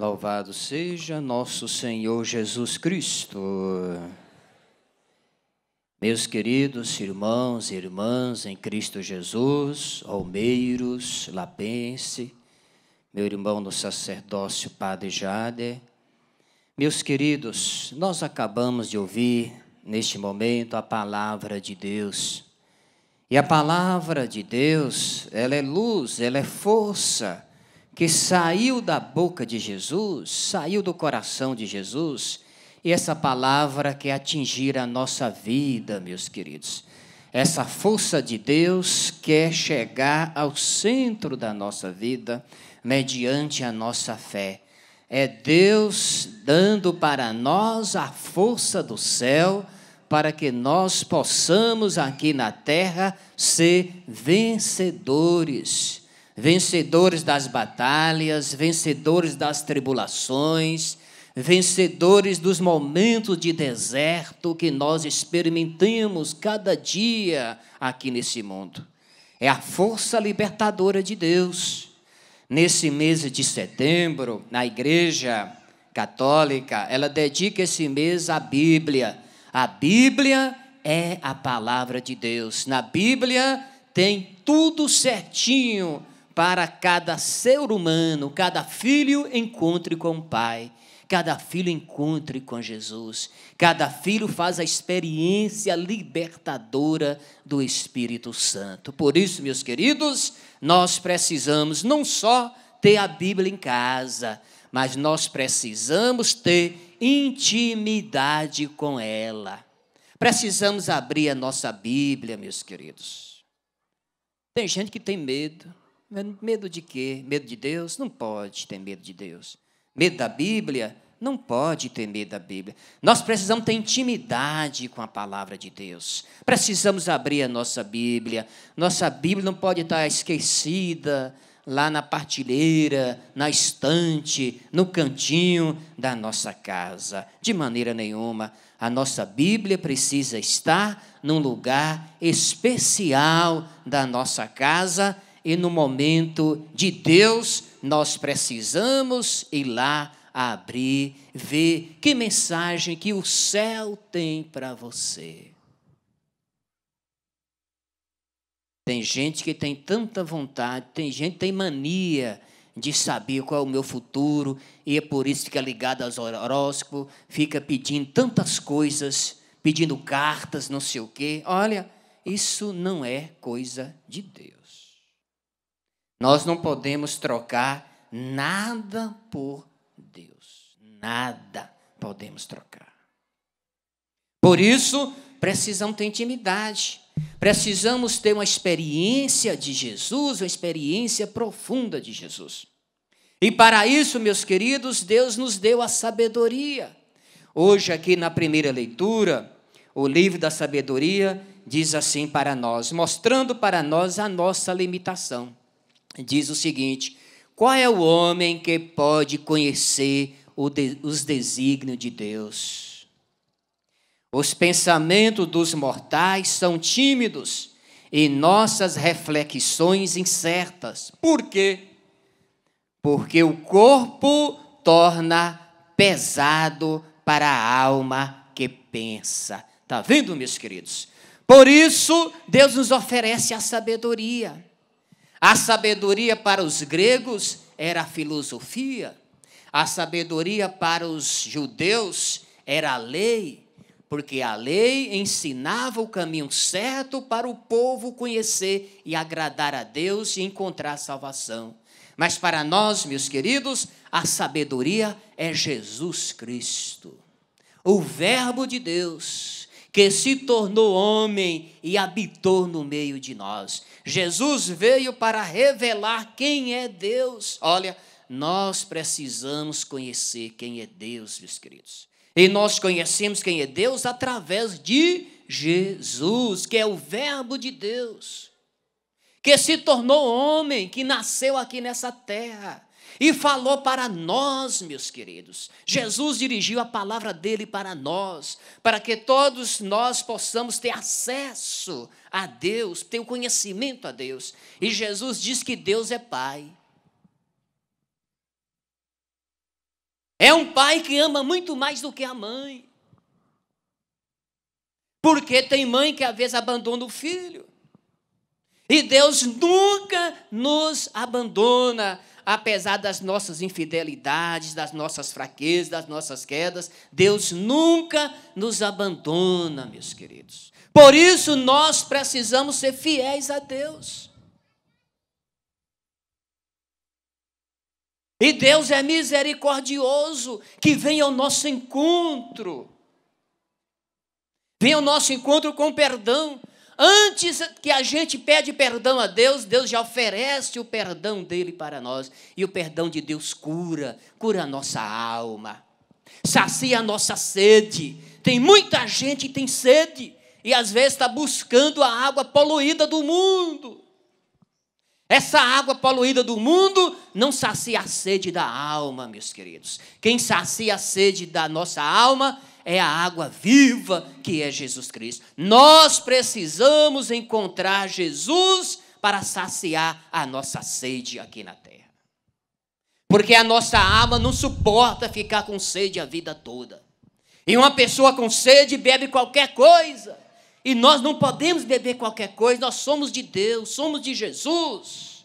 Louvado seja nosso Senhor Jesus Cristo. Meus queridos irmãos e irmãs em Cristo Jesus, Almeiros, Lapense, meu irmão no sacerdócio Padre Jader, meus queridos, nós acabamos de ouvir neste momento a palavra de Deus. E a palavra de Deus, ela é luz, ela é força que saiu da boca de Jesus, saiu do coração de Jesus, e essa palavra quer atingir a nossa vida, meus queridos. Essa força de Deus quer chegar ao centro da nossa vida, mediante a nossa fé. É Deus dando para nós a força do céu, para que nós possamos aqui na terra ser vencedores vencedores das batalhas, vencedores das tribulações, vencedores dos momentos de deserto que nós experimentamos cada dia aqui nesse mundo. É a força libertadora de Deus. Nesse mês de setembro, na Igreja Católica, ela dedica esse mês à Bíblia. A Bíblia é a palavra de Deus. Na Bíblia tem tudo certinho para cada ser humano, cada filho encontre com o Pai, cada filho encontre com Jesus, cada filho faz a experiência libertadora do Espírito Santo. Por isso, meus queridos, nós precisamos não só ter a Bíblia em casa, mas nós precisamos ter intimidade com ela. Precisamos abrir a nossa Bíblia, meus queridos. Tem gente que tem medo. Medo de quê? Medo de Deus? Não pode ter medo de Deus. Medo da Bíblia? Não pode ter medo da Bíblia. Nós precisamos ter intimidade com a palavra de Deus. Precisamos abrir a nossa Bíblia. Nossa Bíblia não pode estar esquecida lá na partilheira, na estante, no cantinho da nossa casa. De maneira nenhuma. A nossa Bíblia precisa estar num lugar especial da nossa casa e no momento de Deus, nós precisamos ir lá abrir, ver que mensagem que o céu tem para você. Tem gente que tem tanta vontade, tem gente que tem mania de saber qual é o meu futuro, e é por isso que fica ligado aos horóscopos, fica pedindo tantas coisas, pedindo cartas, não sei o quê. Olha, isso não é coisa de Deus. Nós não podemos trocar nada por Deus. Nada podemos trocar. Por isso, precisamos ter intimidade. Precisamos ter uma experiência de Jesus, uma experiência profunda de Jesus. E para isso, meus queridos, Deus nos deu a sabedoria. Hoje, aqui na primeira leitura, o livro da sabedoria diz assim para nós, mostrando para nós a nossa limitação diz o seguinte: Qual é o homem que pode conhecer os desígnios de Deus? Os pensamentos dos mortais são tímidos e nossas reflexões incertas. Por quê? Porque o corpo torna pesado para a alma que pensa. Tá vendo, meus queridos? Por isso, Deus nos oferece a sabedoria. A sabedoria para os gregos era a filosofia, a sabedoria para os judeus era a lei, porque a lei ensinava o caminho certo para o povo conhecer e agradar a Deus e encontrar salvação. Mas para nós, meus queridos, a sabedoria é Jesus Cristo, o Verbo de Deus que se tornou homem e habitou no meio de nós. Jesus veio para revelar quem é Deus. Olha, nós precisamos conhecer quem é Deus, meus queridos. E nós conhecemos quem é Deus através de Jesus, que é o Verbo de Deus, que se tornou homem, que nasceu aqui nessa terra e falou para nós, meus queridos. Jesus dirigiu a palavra dele para nós, para que todos nós possamos ter acesso a Deus, ter o conhecimento a Deus. E Jesus diz que Deus é Pai. É um pai que ama muito mais do que a mãe. Porque tem mãe que às vezes abandona o filho. E Deus nunca nos abandona apesar das nossas infidelidades, das nossas fraquezas, das nossas quedas, Deus nunca nos abandona, meus queridos. Por isso nós precisamos ser fiéis a Deus. E Deus é misericordioso, que vem ao nosso encontro. Vem ao nosso encontro com perdão, Antes que a gente pede perdão a Deus, Deus já oferece o perdão dele para nós. E o perdão de Deus cura, cura a nossa alma, sacia a nossa sede. Tem muita gente que tem sede e às vezes está buscando a água poluída do mundo. Essa água poluída do mundo não sacia a sede da alma, meus queridos. Quem sacia a sede da nossa alma é a água viva que é Jesus Cristo. Nós precisamos encontrar Jesus para saciar a nossa sede aqui na terra. Porque a nossa alma não suporta ficar com sede a vida toda. E uma pessoa com sede bebe qualquer coisa. E nós não podemos beber qualquer coisa, nós somos de Deus, somos de Jesus.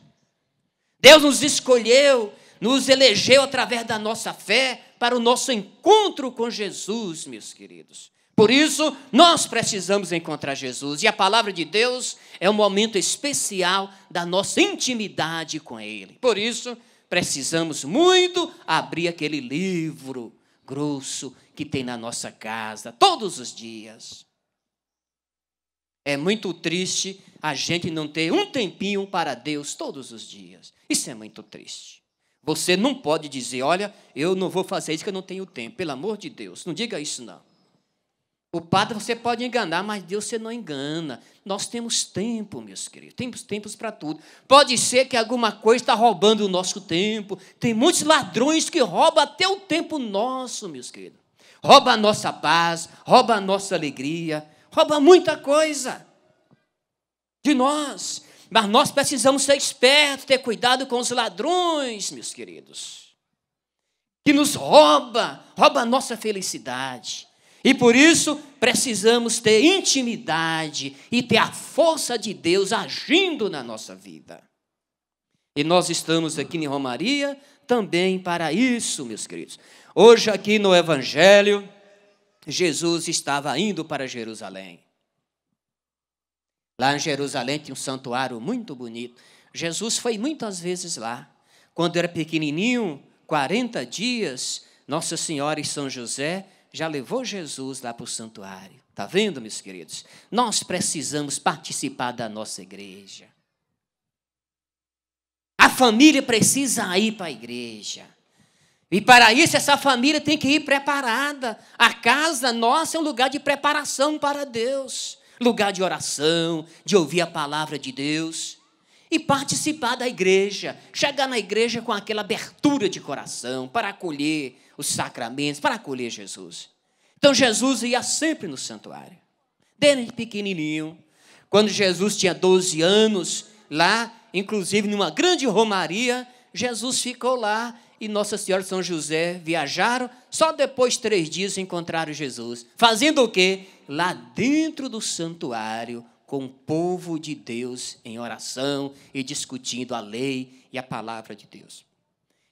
Deus nos escolheu, nos elegeu através da nossa fé, para o nosso encontro com Jesus, meus queridos. Por isso, nós precisamos encontrar Jesus. E a palavra de Deus é um momento especial da nossa intimidade com Ele. Por isso, precisamos muito abrir aquele livro grosso que tem na nossa casa todos os dias. É muito triste a gente não ter um tempinho para Deus todos os dias. Isso é muito triste. Você não pode dizer, olha, eu não vou fazer isso que eu não tenho tempo. Pelo amor de Deus, não diga isso não. O padre você pode enganar, mas Deus você não engana. Nós temos tempo, meus queridos. Temos tempos para tudo. Pode ser que alguma coisa está roubando o nosso tempo. Tem muitos ladrões que roubam até o tempo nosso, meus queridos. Rouba a nossa paz, rouba a nossa alegria, rouba muita coisa de nós. Mas nós precisamos ser espertos, ter cuidado com os ladrões, meus queridos, que nos rouba, rouba a nossa felicidade. E por isso precisamos ter intimidade e ter a força de Deus agindo na nossa vida. E nós estamos aqui em Romaria também para isso, meus queridos. Hoje, aqui no Evangelho, Jesus estava indo para Jerusalém. Lá em Jerusalém tinha um santuário muito bonito. Jesus foi muitas vezes lá. Quando era pequenininho, 40 dias, Nossa Senhora e São José já levou Jesus lá para o santuário. Está vendo, meus queridos? Nós precisamos participar da nossa igreja. A família precisa ir para a igreja. E para isso, essa família tem que ir preparada. A casa nossa é um lugar de preparação para Deus lugar de oração, de ouvir a palavra de Deus e participar da igreja, chegar na igreja com aquela abertura de coração para acolher os sacramentos, para acolher Jesus. Então Jesus ia sempre no santuário, desde pequenininho. Quando Jesus tinha 12 anos, lá, inclusive numa grande romaria, Jesus ficou lá e Nossa Senhora e São José viajaram, só depois de três dias encontraram Jesus. Fazendo o quê? Lá dentro do santuário, com o povo de Deus em oração e discutindo a lei e a palavra de Deus.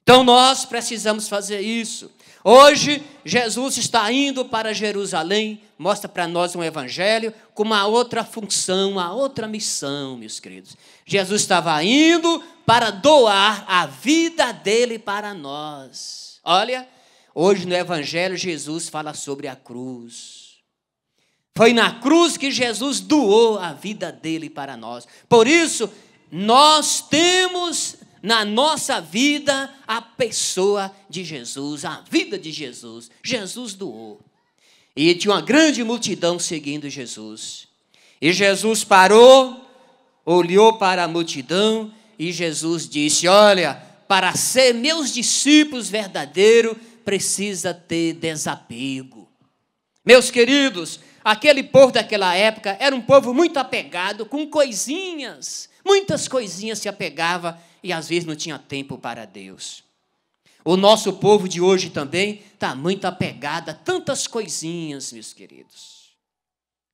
Então nós precisamos fazer isso. Hoje, Jesus está indo para Jerusalém, mostra para nós um evangelho com uma outra função, uma outra missão, meus queridos. Jesus estava indo para doar a vida dele para nós. Olha, hoje no evangelho, Jesus fala sobre a cruz. Foi na cruz que Jesus doou a vida dele para nós. Por isso, nós temos na nossa vida a pessoa de Jesus, a vida de Jesus. Jesus doou. E tinha uma grande multidão seguindo Jesus. E Jesus parou, olhou para a multidão e Jesus disse: Olha, para ser meus discípulos verdadeiro, precisa ter desapego. Meus queridos, aquele povo daquela época era um povo muito apegado com coisinhas, muitas coisinhas se apegava e às vezes não tinha tempo para Deus. O nosso povo de hoje também está muito apegado a tantas coisinhas, meus queridos.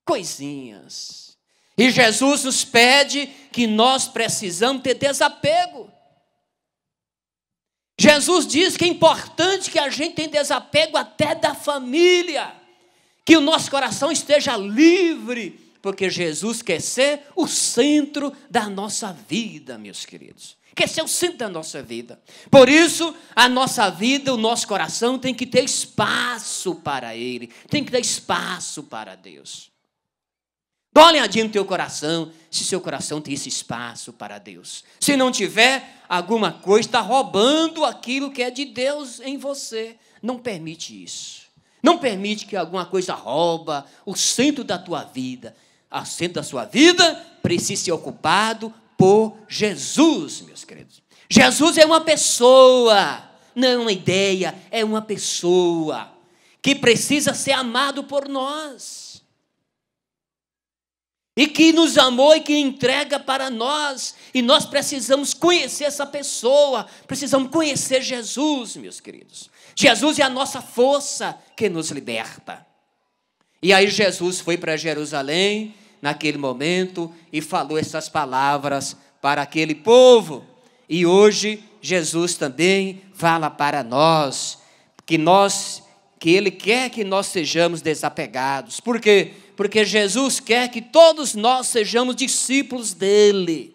Coisinhas. E Jesus nos pede que nós precisamos ter desapego. Jesus diz que é importante que a gente tenha desapego até da família, que o nosso coração esteja livre porque Jesus quer ser o centro da nossa vida, meus queridos. Quer ser o centro da nossa vida. Por isso, a nossa vida, o nosso coração tem que ter espaço para Ele, tem que ter espaço para Deus. Dá uma olhadinha no teu coração, se seu coração tem esse espaço para Deus. Se não tiver, alguma coisa está roubando aquilo que é de Deus em você. Não permite isso. Não permite que alguma coisa rouba o centro da tua vida assento da sua vida precisa ser ocupado por Jesus, meus queridos. Jesus é uma pessoa, não é uma ideia, é uma pessoa que precisa ser amado por nós. E que nos amou e que entrega para nós. E nós precisamos conhecer essa pessoa, precisamos conhecer Jesus, meus queridos. Jesus é a nossa força que nos liberta. E aí Jesus foi para Jerusalém, naquele momento e falou essas palavras para aquele povo. E hoje Jesus também fala para nós que nós que ele quer que nós sejamos desapegados. Por quê? Porque Jesus quer que todos nós sejamos discípulos dele.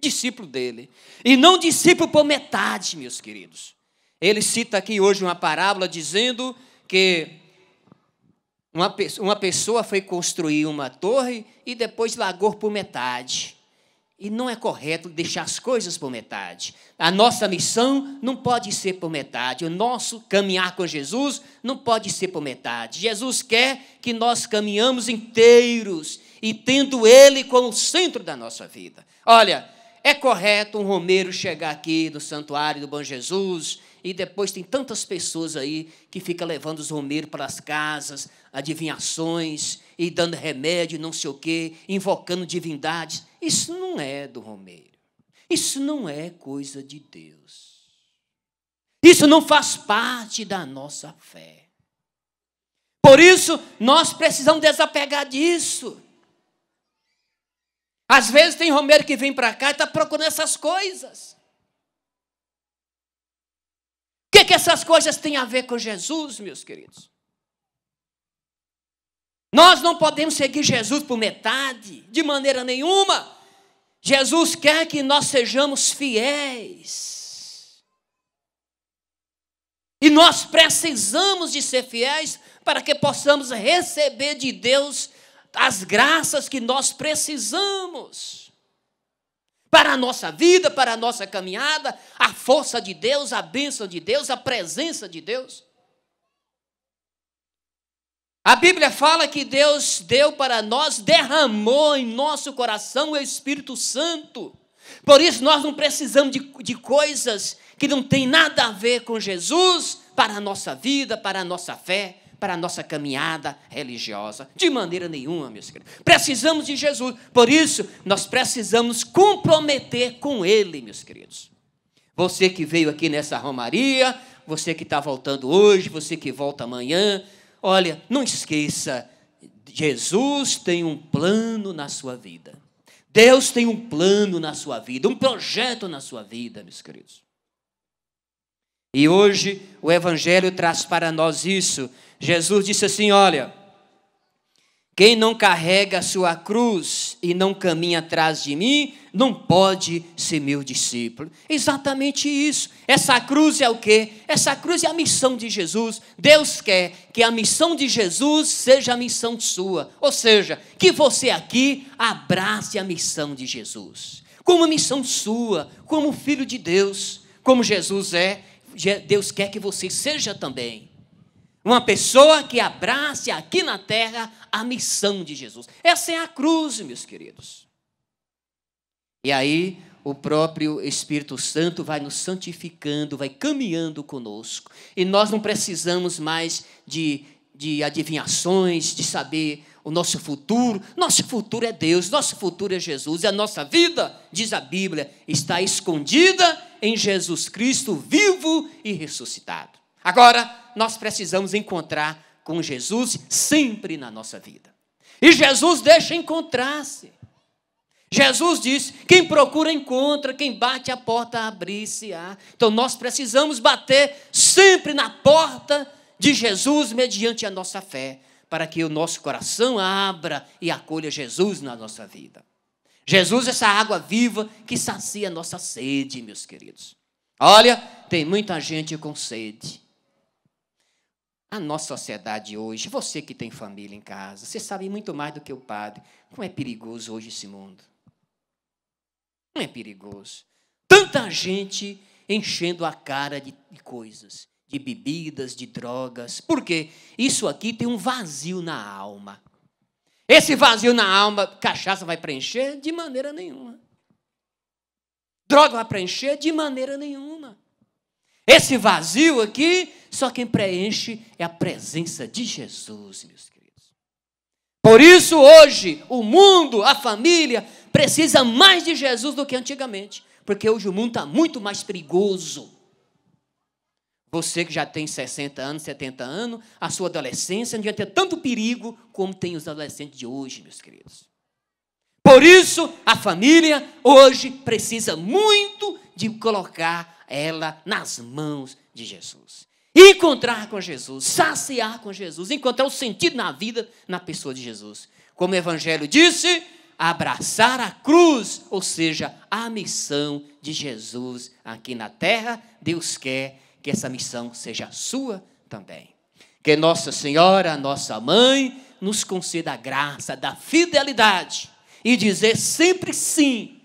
Discípulo dele. E não discípulo por metade, meus queridos. Ele cita aqui hoje uma parábola dizendo que uma, uma pessoa foi construir uma torre e depois largou por metade. E não é correto deixar as coisas por metade. A nossa missão não pode ser por metade. O nosso caminhar com Jesus não pode ser por metade. Jesus quer que nós caminhamos inteiros e tendo Ele como centro da nossa vida. Olha, é correto um romeiro chegar aqui no santuário do Bom Jesus e depois tem tantas pessoas aí que fica levando os romeiros para as casas, adivinhações, e dando remédio, não sei o quê, invocando divindades. Isso não é do romeiro. Isso não é coisa de Deus. Isso não faz parte da nossa fé. Por isso, nós precisamos desapegar disso. Às vezes tem romeiro que vem para cá e está procurando essas coisas. que, essas coisas têm a ver com Jesus, meus queridos? Nós não podemos seguir Jesus por metade, de maneira nenhuma. Jesus quer que nós sejamos fiéis. E nós precisamos de ser fiéis para que possamos receber de Deus as graças que nós precisamos para a nossa vida, para a nossa caminhada, a força de Deus, a bênção de Deus, a presença de Deus. A Bíblia fala que Deus deu para nós, derramou em nosso coração o Espírito Santo. Por isso nós não precisamos de, de coisas que não têm nada a ver com Jesus para a nossa vida, para a nossa fé, para a nossa caminhada religiosa. De maneira nenhuma, meus queridos. Precisamos de Jesus. Por isso, nós precisamos comprometer com Ele, meus queridos. Você que veio aqui nessa romaria, você que está voltando hoje, você que volta amanhã, olha, não esqueça, Jesus tem um plano na sua vida. Deus tem um plano na sua vida, um projeto na sua vida, meus queridos. E hoje o Evangelho traz para nós isso. Jesus disse assim: Olha, quem não carrega a sua cruz e não caminha atrás de mim, não pode ser meu discípulo. Exatamente isso. Essa cruz é o quê? Essa cruz é a missão de Jesus. Deus quer que a missão de Jesus seja a missão sua. Ou seja, que você aqui abrace a missão de Jesus. Como missão sua, como filho de Deus, como Jesus é, Deus quer que você seja também. Uma pessoa que abrace aqui na terra a missão de Jesus. Essa é a cruz, meus queridos. E aí, o próprio Espírito Santo vai nos santificando, vai caminhando conosco. E nós não precisamos mais de, de adivinhações, de saber o nosso futuro. Nosso futuro é Deus, nosso futuro é Jesus. E a nossa vida, diz a Bíblia, está escondida em Jesus Cristo, vivo e ressuscitado. Agora, nós precisamos encontrar com Jesus sempre na nossa vida. E Jesus deixa encontrar-se. Jesus diz: quem procura encontra, quem bate a porta abrir-se-á. Então nós precisamos bater sempre na porta de Jesus mediante a nossa fé para que o nosso coração abra e acolha Jesus na nossa vida. Jesus, essa água viva que sacia a nossa sede, meus queridos. Olha, tem muita gente com sede. A nossa sociedade hoje, você que tem família em casa, você sabe muito mais do que o padre como é perigoso hoje esse mundo. Como é perigoso. Tanta gente enchendo a cara de coisas de bebidas, de drogas. Por quê? isso aqui tem um vazio na alma. Esse vazio na alma, cachaça vai preencher? De maneira nenhuma. Droga vai preencher? De maneira nenhuma. Esse vazio aqui, só quem preenche é a presença de Jesus, meus queridos. Por isso, hoje, o mundo, a família, precisa mais de Jesus do que antigamente. Porque hoje o mundo está muito mais perigoso. Você que já tem 60 anos, 70 anos, a sua adolescência não ia ter tanto perigo como tem os adolescentes de hoje, meus queridos. Por isso, a família hoje precisa muito de colocar ela nas mãos de Jesus. Encontrar com Jesus, saciar com Jesus, encontrar o sentido na vida na pessoa de Jesus. Como o Evangelho disse, abraçar a cruz, ou seja, a missão de Jesus aqui na terra, Deus quer que essa missão seja sua também. Que Nossa Senhora, nossa mãe, nos conceda a graça da fidelidade e dizer sempre sim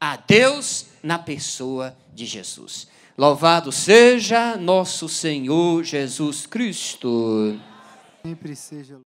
a Deus na pessoa de Jesus. Louvado seja nosso Senhor Jesus Cristo. Sempre seja.